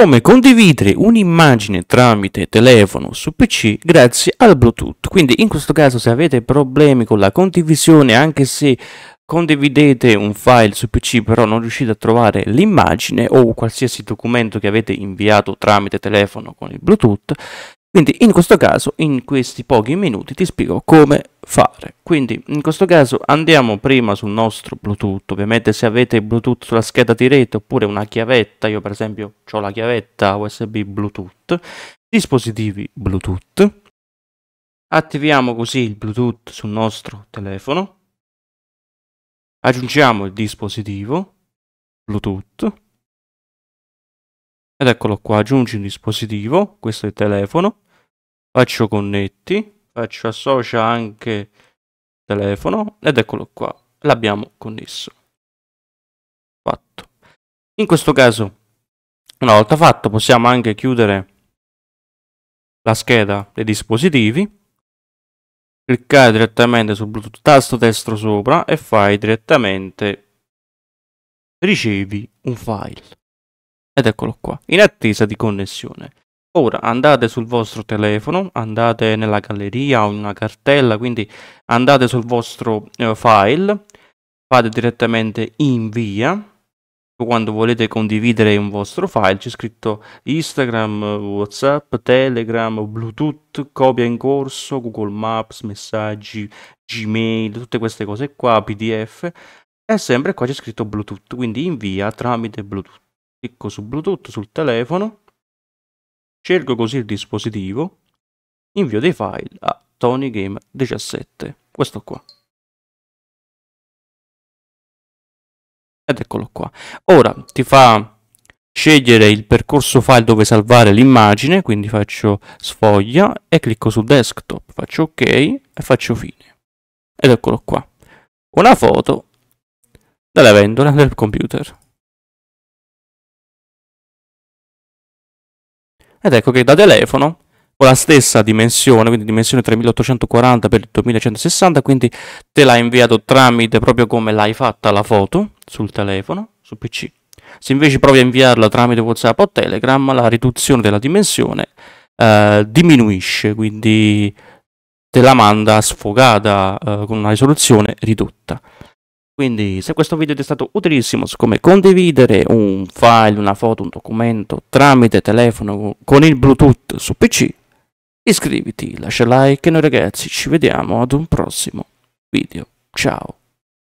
come condividere un'immagine tramite telefono su PC grazie al Bluetooth. Quindi in questo caso se avete problemi con la condivisione, anche se condividete un file su PC però non riuscite a trovare l'immagine o qualsiasi documento che avete inviato tramite telefono con il Bluetooth, quindi in questo caso in questi pochi minuti ti spiego come fare. Quindi in questo caso andiamo prima sul nostro Bluetooth, ovviamente se avete Bluetooth sulla scheda di rete oppure una chiavetta, io per esempio ho la chiavetta USB Bluetooth, dispositivi Bluetooth, attiviamo così il Bluetooth sul nostro telefono, aggiungiamo il dispositivo Bluetooth, ed eccolo qua, aggiungi un dispositivo, questo è il telefono, faccio connetti, faccio associa anche telefono ed eccolo qua, l'abbiamo connesso. Fatto. In questo caso, una volta fatto, possiamo anche chiudere la scheda dei dispositivi, cliccare direttamente sul Bluetooth tasto destro sopra e fai direttamente ricevi un file. Ed eccolo qua, in attesa di connessione. Ora andate sul vostro telefono, andate nella galleria o in una cartella, quindi andate sul vostro eh, file, fate direttamente invia, quando volete condividere un vostro file c'è scritto Instagram, Whatsapp, Telegram, Bluetooth, copia in corso, Google Maps, messaggi, Gmail, tutte queste cose qua, PDF e sempre qua c'è scritto Bluetooth, quindi invia tramite Bluetooth. Clicco su Bluetooth sul telefono Scelgo così il dispositivo, invio dei file a TonyGame17, questo qua. Ed eccolo qua. Ora ti fa scegliere il percorso file dove salvare l'immagine, quindi faccio sfoglia e clicco su desktop, faccio ok e faccio fine. Ed eccolo qua. Una foto della vendola del computer. Ed ecco che da telefono con la stessa dimensione, quindi dimensione 3840 x 2160, quindi te l'ha inviato tramite proprio come l'hai fatta la foto sul telefono, sul PC. Se invece provi a inviarla tramite WhatsApp o Telegram, la riduzione della dimensione eh, diminuisce, quindi te la manda sfogata eh, con una risoluzione ridotta. Quindi se questo video ti è stato utilissimo, su come condividere un file, una foto, un documento tramite telefono con il Bluetooth su PC, iscriviti, lascia like e noi ragazzi ci vediamo ad un prossimo video. Ciao!